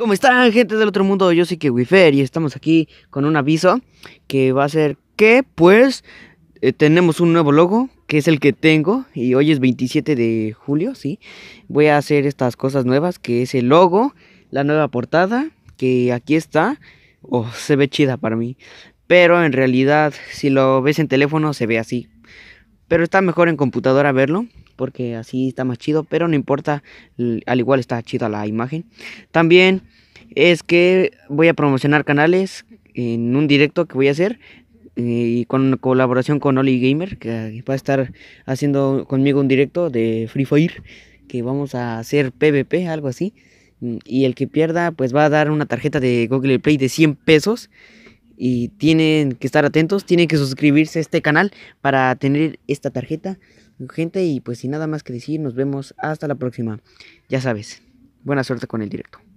¿Cómo están, gente del otro mundo? Yo soy Wifer y estamos aquí con un aviso que va a ser que, pues, eh, tenemos un nuevo logo, que es el que tengo, y hoy es 27 de julio, ¿sí? Voy a hacer estas cosas nuevas, que es el logo, la nueva portada, que aquí está, oh, se ve chida para mí, pero en realidad, si lo ves en teléfono, se ve así. Pero está mejor en computadora verlo, porque así está más chido, pero no importa, al igual está chida la imagen. También es que voy a promocionar canales en un directo que voy a hacer eh, y con colaboración con Oli Gamer que eh, va a estar haciendo conmigo un directo de Free Fire que vamos a hacer PvP, algo así. Mm, y el que pierda pues va a dar una tarjeta de Google Play de 100 pesos y tienen que estar atentos, tienen que suscribirse a este canal para tener esta tarjeta. Gente, y pues sin nada más que decir, nos vemos hasta la próxima. Ya sabes, buena suerte con el directo.